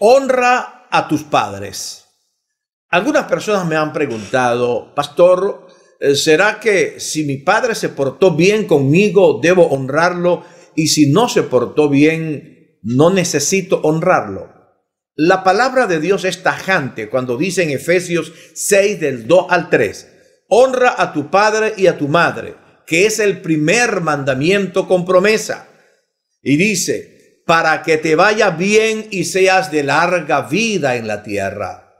Honra a tus padres. Algunas personas me han preguntado, pastor, eh, ¿será que si mi padre se portó bien conmigo, debo honrarlo? Y si no se portó bien, no necesito honrarlo. La palabra de Dios es tajante cuando dice en Efesios 6 del 2 al 3, honra a tu padre y a tu madre, que es el primer mandamiento con promesa. Y dice, para que te vaya bien y seas de larga vida en la tierra.